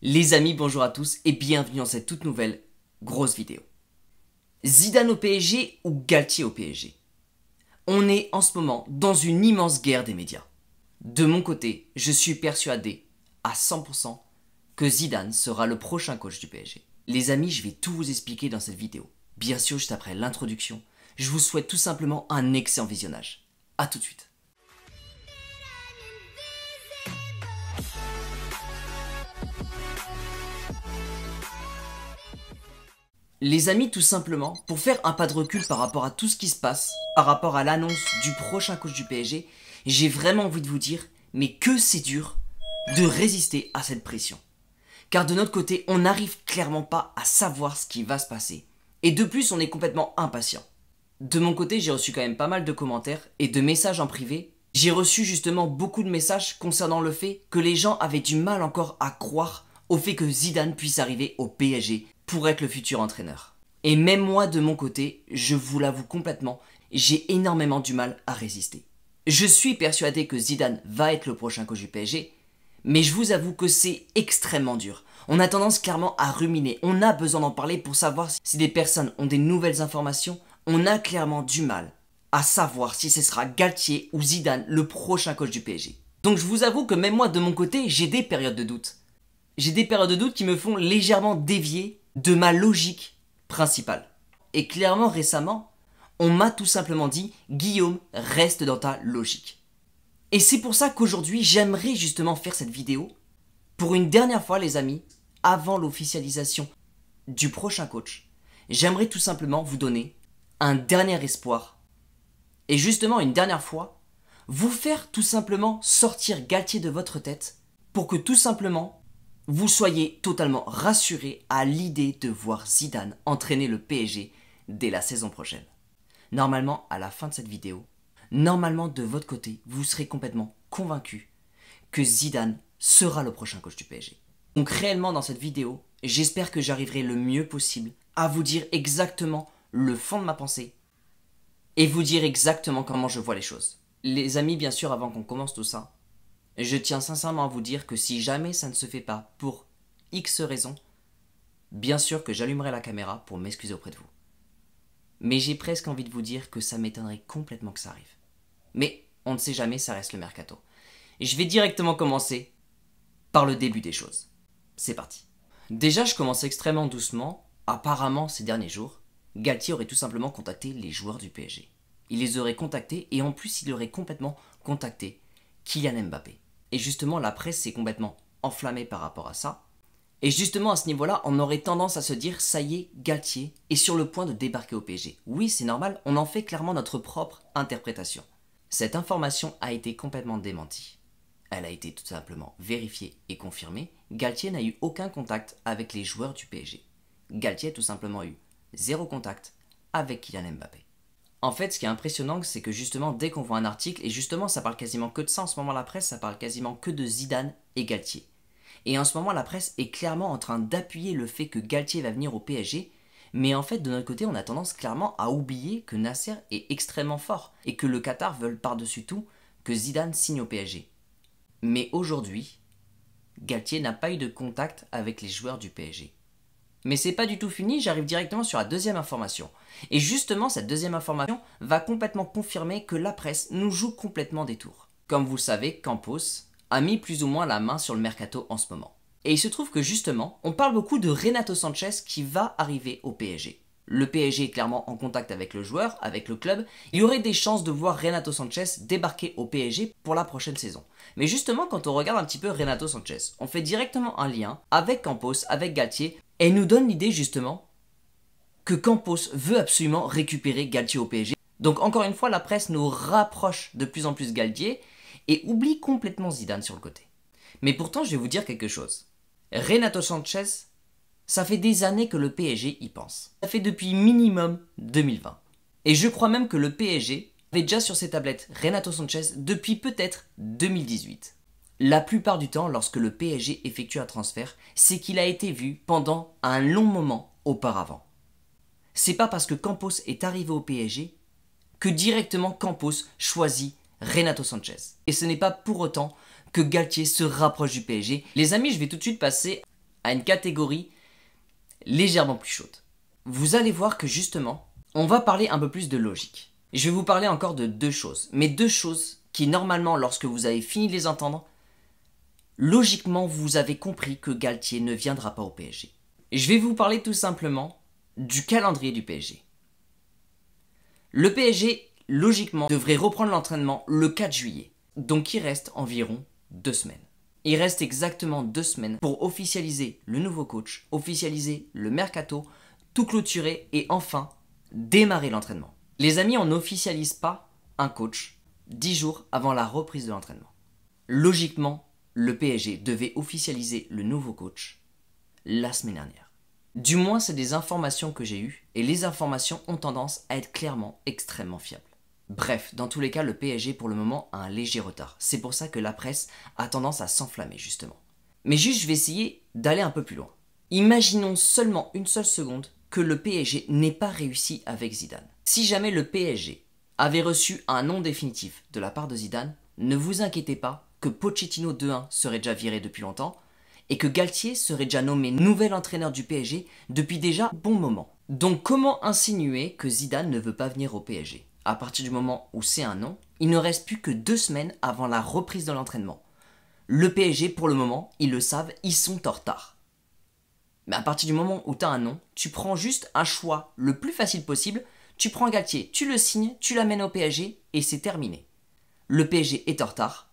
Les amis, bonjour à tous et bienvenue dans cette toute nouvelle grosse vidéo. Zidane au PSG ou Galtier au PSG On est en ce moment dans une immense guerre des médias. De mon côté, je suis persuadé à 100% que Zidane sera le prochain coach du PSG. Les amis, je vais tout vous expliquer dans cette vidéo. Bien sûr, juste après l'introduction, je vous souhaite tout simplement un excellent visionnage. A tout de suite. Les amis, tout simplement, pour faire un pas de recul par rapport à tout ce qui se passe, par rapport à l'annonce du prochain coach du PSG, j'ai vraiment envie de vous dire, mais que c'est dur de résister à cette pression. Car de notre côté, on n'arrive clairement pas à savoir ce qui va se passer. Et de plus, on est complètement impatient. De mon côté, j'ai reçu quand même pas mal de commentaires et de messages en privé. J'ai reçu justement beaucoup de messages concernant le fait que les gens avaient du mal encore à croire au fait que Zidane puisse arriver au PSG pour être le futur entraîneur. Et même moi de mon côté, je vous l'avoue complètement, j'ai énormément du mal à résister. Je suis persuadé que Zidane va être le prochain coach du PSG, mais je vous avoue que c'est extrêmement dur. On a tendance clairement à ruminer, on a besoin d'en parler pour savoir si des personnes ont des nouvelles informations, on a clairement du mal à savoir si ce sera Galtier ou Zidane le prochain coach du PSG. Donc je vous avoue que même moi de mon côté, j'ai des périodes de doute. J'ai des périodes de doute qui me font légèrement dévier de ma logique principale. Et clairement récemment, on m'a tout simplement dit Guillaume, reste dans ta logique. Et c'est pour ça qu'aujourd'hui j'aimerais justement faire cette vidéo pour une dernière fois les amis, avant l'officialisation du prochain coach. J'aimerais tout simplement vous donner un dernier espoir et justement une dernière fois vous faire tout simplement sortir Galtier de votre tête pour que tout simplement vous soyez totalement rassuré à l'idée de voir Zidane entraîner le PSG dès la saison prochaine. Normalement, à la fin de cette vidéo, normalement de votre côté, vous serez complètement convaincu que Zidane sera le prochain coach du PSG. Donc réellement dans cette vidéo, j'espère que j'arriverai le mieux possible à vous dire exactement le fond de ma pensée et vous dire exactement comment je vois les choses. Les amis, bien sûr, avant qu'on commence tout ça, je tiens sincèrement à vous dire que si jamais ça ne se fait pas pour X raisons, bien sûr que j'allumerai la caméra pour m'excuser auprès de vous. Mais j'ai presque envie de vous dire que ça m'étonnerait complètement que ça arrive. Mais on ne sait jamais, ça reste le mercato. je vais directement commencer par le début des choses. C'est parti. Déjà, je commence extrêmement doucement. Apparemment, ces derniers jours, Galtier aurait tout simplement contacté les joueurs du PSG. Il les aurait contactés et en plus, il aurait complètement contacté Kylian Mbappé. Et justement, la presse s'est complètement enflammée par rapport à ça. Et justement, à ce niveau-là, on aurait tendance à se dire, ça y est, Galtier est sur le point de débarquer au PSG. Oui, c'est normal, on en fait clairement notre propre interprétation. Cette information a été complètement démentie. Elle a été tout simplement vérifiée et confirmée. Galtier n'a eu aucun contact avec les joueurs du PSG. Galtier a tout simplement eu zéro contact avec Kylian Mbappé. En fait, ce qui est impressionnant, c'est que justement, dès qu'on voit un article, et justement, ça parle quasiment que de ça en ce moment, la presse, ça parle quasiment que de Zidane et Galtier. Et en ce moment, la presse est clairement en train d'appuyer le fait que Galtier va venir au PSG, mais en fait, de notre côté, on a tendance clairement à oublier que Nasser est extrêmement fort, et que le Qatar veut par-dessus tout que Zidane signe au PSG. Mais aujourd'hui, Galtier n'a pas eu de contact avec les joueurs du PSG. Mais c'est pas du tout fini, j'arrive directement sur la deuxième information. Et justement, cette deuxième information va complètement confirmer que la presse nous joue complètement des tours. Comme vous le savez, Campos a mis plus ou moins la main sur le mercato en ce moment. Et il se trouve que justement, on parle beaucoup de Renato Sanchez qui va arriver au PSG. Le PSG est clairement en contact avec le joueur, avec le club. Il y aurait des chances de voir Renato Sanchez débarquer au PSG pour la prochaine saison. Mais justement, quand on regarde un petit peu Renato Sanchez, on fait directement un lien avec Campos, avec Galtier, elle nous donne l'idée justement que Campos veut absolument récupérer Galtier au PSG. Donc encore une fois, la presse nous rapproche de plus en plus Galtier et oublie complètement Zidane sur le côté. Mais pourtant, je vais vous dire quelque chose. Renato Sanchez, ça fait des années que le PSG y pense. Ça fait depuis minimum 2020. Et je crois même que le PSG avait déjà sur ses tablettes Renato Sanchez depuis peut-être 2018. La plupart du temps, lorsque le PSG effectue un transfert, c'est qu'il a été vu pendant un long moment auparavant. C'est pas parce que Campos est arrivé au PSG que directement Campos choisit Renato Sanchez. Et ce n'est pas pour autant que Galtier se rapproche du PSG. Les amis, je vais tout de suite passer à une catégorie légèrement plus chaude. Vous allez voir que justement, on va parler un peu plus de logique. Je vais vous parler encore de deux choses, mais deux choses qui normalement lorsque vous avez fini de les entendre, logiquement vous avez compris que Galtier ne viendra pas au PSG. Je vais vous parler tout simplement du calendrier du PSG. Le PSG, logiquement, devrait reprendre l'entraînement le 4 juillet, donc il reste environ deux semaines. Il reste exactement deux semaines pour officialiser le nouveau coach, officialiser le mercato, tout clôturer et enfin démarrer l'entraînement. Les amis, on n'officialise pas un coach dix jours avant la reprise de l'entraînement. Logiquement, le PSG devait officialiser le nouveau coach la semaine dernière. Du moins, c'est des informations que j'ai eues, et les informations ont tendance à être clairement extrêmement fiables. Bref, dans tous les cas, le PSG pour le moment a un léger retard. C'est pour ça que la presse a tendance à s'enflammer, justement. Mais juste, je vais essayer d'aller un peu plus loin. Imaginons seulement une seule seconde que le PSG n'ait pas réussi avec Zidane. Si jamais le PSG avait reçu un nom définitif de la part de Zidane, ne vous inquiétez pas, que Pochettino 2-1 serait déjà viré depuis longtemps et que Galtier serait déjà nommé nouvel entraîneur du PSG depuis déjà bon moment. Donc comment insinuer que Zidane ne veut pas venir au PSG À partir du moment où c'est un non, il ne reste plus que deux semaines avant la reprise de l'entraînement. Le PSG, pour le moment, ils le savent, ils sont en retard. Mais à partir du moment où t'as un nom, tu prends juste un choix le plus facile possible, tu prends Galtier, tu le signes, tu l'amènes au PSG et c'est terminé. Le PSG est en retard,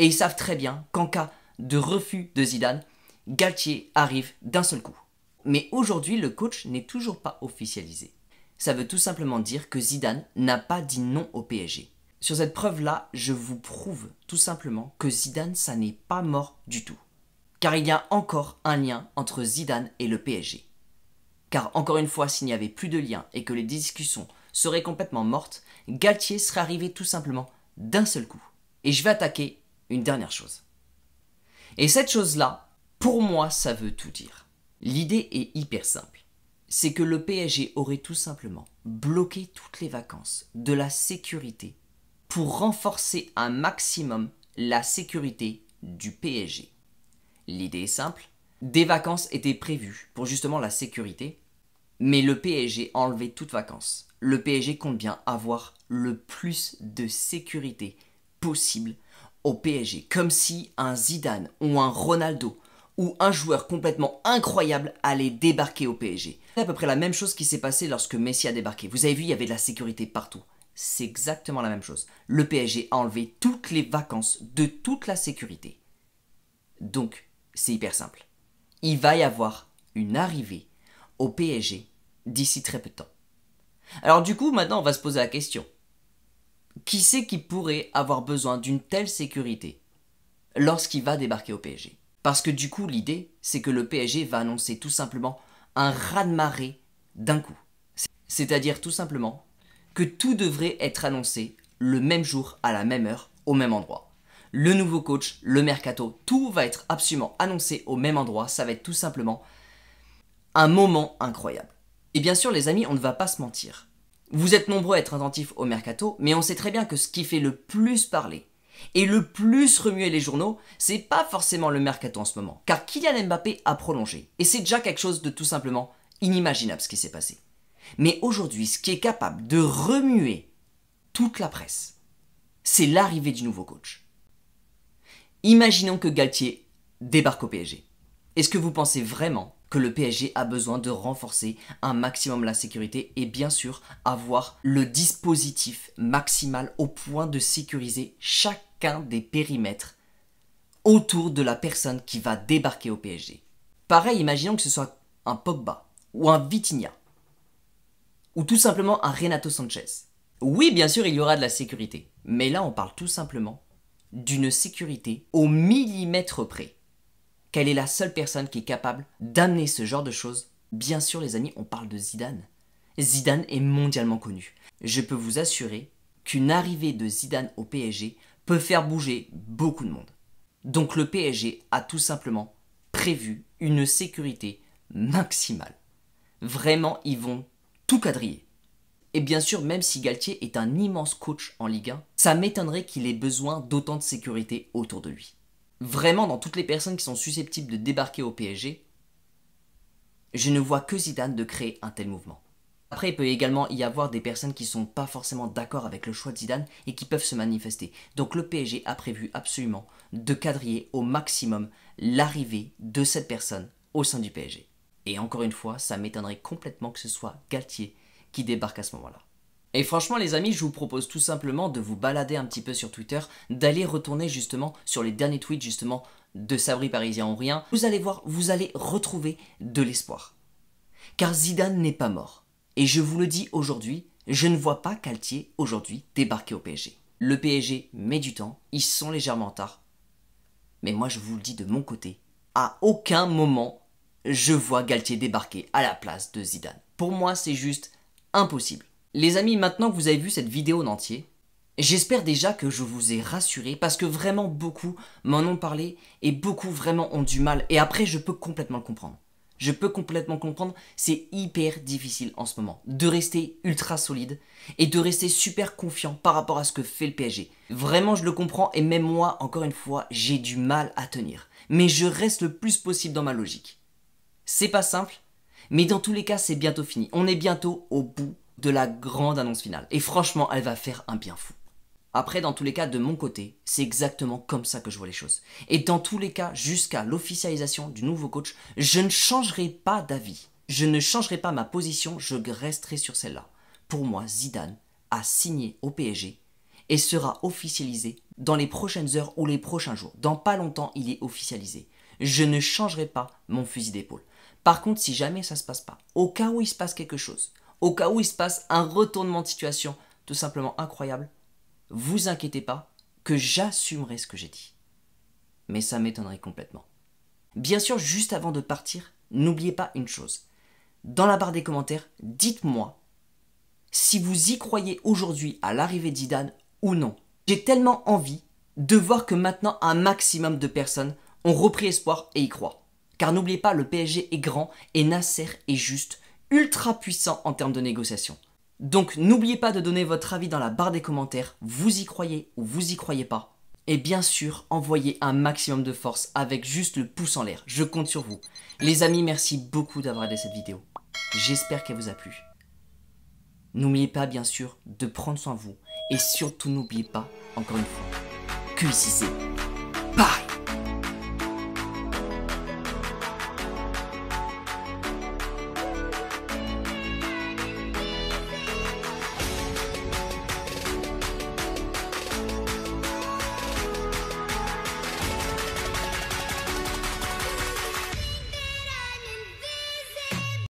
et ils savent très bien qu'en cas de refus de Zidane, Galtier arrive d'un seul coup. Mais aujourd'hui, le coach n'est toujours pas officialisé. Ça veut tout simplement dire que Zidane n'a pas dit non au PSG. Sur cette preuve-là, je vous prouve tout simplement que Zidane, ça n'est pas mort du tout. Car il y a encore un lien entre Zidane et le PSG. Car encore une fois, s'il n'y avait plus de lien et que les discussions seraient complètement mortes, Galtier serait arrivé tout simplement d'un seul coup. Et je vais attaquer une dernière chose. Et cette chose-là, pour moi, ça veut tout dire. L'idée est hyper simple. C'est que le PSG aurait tout simplement bloqué toutes les vacances de la sécurité pour renforcer un maximum la sécurité du PSG. L'idée est simple. Des vacances étaient prévues pour justement la sécurité, mais le PSG a enlevé toutes vacances. Le PSG compte bien avoir le plus de sécurité possible au PSG, comme si un Zidane ou un Ronaldo ou un joueur complètement incroyable allait débarquer au PSG. C'est à peu près la même chose qui s'est passé lorsque Messi a débarqué. Vous avez vu, il y avait de la sécurité partout. C'est exactement la même chose. Le PSG a enlevé toutes les vacances de toute la sécurité. Donc, c'est hyper simple. Il va y avoir une arrivée au PSG d'ici très peu de temps. Alors du coup, maintenant, on va se poser la question qui c'est qui pourrait avoir besoin d'une telle sécurité lorsqu'il va débarquer au PSG Parce que du coup, l'idée, c'est que le PSG va annoncer tout simplement un raz-de-marée d'un coup. C'est-à-dire tout simplement que tout devrait être annoncé le même jour, à la même heure, au même endroit. Le nouveau coach, le mercato, tout va être absolument annoncé au même endroit. Ça va être tout simplement un moment incroyable. Et bien sûr, les amis, on ne va pas se mentir. Vous êtes nombreux à être attentifs au mercato, mais on sait très bien que ce qui fait le plus parler et le plus remuer les journaux, c'est pas forcément le mercato en ce moment, car Kylian Mbappé a prolongé, et c'est déjà quelque chose de tout simplement inimaginable ce qui s'est passé. Mais aujourd'hui, ce qui est capable de remuer toute la presse, c'est l'arrivée du nouveau coach. Imaginons que Galtier débarque au PSG. Est-ce que vous pensez vraiment que le PSG a besoin de renforcer un maximum la sécurité et bien sûr avoir le dispositif maximal au point de sécuriser chacun des périmètres autour de la personne qui va débarquer au PSG. Pareil, imaginons que ce soit un Pogba ou un Vitinha ou tout simplement un Renato Sanchez. Oui, bien sûr, il y aura de la sécurité, mais là on parle tout simplement d'une sécurité au millimètre près qu'elle est la seule personne qui est capable d'amener ce genre de choses. Bien sûr, les amis, on parle de Zidane. Zidane est mondialement connu. Je peux vous assurer qu'une arrivée de Zidane au PSG peut faire bouger beaucoup de monde. Donc le PSG a tout simplement prévu une sécurité maximale. Vraiment, ils vont tout quadriller. Et bien sûr, même si Galtier est un immense coach en Ligue 1, ça m'étonnerait qu'il ait besoin d'autant de sécurité autour de lui vraiment dans toutes les personnes qui sont susceptibles de débarquer au PSG, je ne vois que Zidane de créer un tel mouvement. Après, il peut également y avoir des personnes qui ne sont pas forcément d'accord avec le choix de Zidane et qui peuvent se manifester. Donc le PSG a prévu absolument de quadriller au maximum l'arrivée de cette personne au sein du PSG. Et encore une fois, ça m'étonnerait complètement que ce soit Galtier qui débarque à ce moment-là. Et franchement les amis, je vous propose tout simplement de vous balader un petit peu sur Twitter, d'aller retourner justement sur les derniers tweets justement de Sabri Parisien en rien. Vous allez voir, vous allez retrouver de l'espoir. Car Zidane n'est pas mort. Et je vous le dis aujourd'hui, je ne vois pas Caltier aujourd'hui débarquer au PSG. Le PSG met du temps, ils sont légèrement tard. Mais moi je vous le dis de mon côté, à aucun moment je vois Galtier débarquer à la place de Zidane. Pour moi c'est juste impossible. Les amis, maintenant que vous avez vu cette vidéo en entier, j'espère déjà que je vous ai rassuré parce que vraiment beaucoup m'en ont parlé et beaucoup vraiment ont du mal. Et après, je peux complètement le comprendre. Je peux complètement comprendre, c'est hyper difficile en ce moment de rester ultra solide et de rester super confiant par rapport à ce que fait le PSG. Vraiment, je le comprends et même moi, encore une fois, j'ai du mal à tenir. Mais je reste le plus possible dans ma logique. C'est pas simple, mais dans tous les cas, c'est bientôt fini. On est bientôt au bout de la grande annonce finale. Et franchement, elle va faire un bien fou. Après, dans tous les cas, de mon côté, c'est exactement comme ça que je vois les choses. Et dans tous les cas, jusqu'à l'officialisation du nouveau coach, je ne changerai pas d'avis. Je ne changerai pas ma position, je resterai sur celle-là. Pour moi, Zidane a signé au PSG et sera officialisé dans les prochaines heures ou les prochains jours. Dans pas longtemps, il est officialisé. Je ne changerai pas mon fusil d'épaule. Par contre, si jamais ça se passe pas, au cas où il se passe quelque chose, au cas où il se passe un retournement de situation tout simplement incroyable, vous inquiétez pas que j'assumerai ce que j'ai dit. Mais ça m'étonnerait complètement. Bien sûr, juste avant de partir, n'oubliez pas une chose. Dans la barre des commentaires, dites-moi si vous y croyez aujourd'hui à l'arrivée d'Idan ou non. J'ai tellement envie de voir que maintenant un maximum de personnes ont repris espoir et y croient. Car n'oubliez pas, le PSG est grand et Nasser est juste ultra puissant en termes de négociation. Donc n'oubliez pas de donner votre avis dans la barre des commentaires, vous y croyez ou vous y croyez pas. Et bien sûr, envoyez un maximum de force avec juste le pouce en l'air, je compte sur vous. Les amis, merci beaucoup d'avoir regardé cette vidéo. J'espère qu'elle vous a plu. N'oubliez pas bien sûr de prendre soin de vous. Et surtout n'oubliez pas, encore une fois, que ici c'est... Bye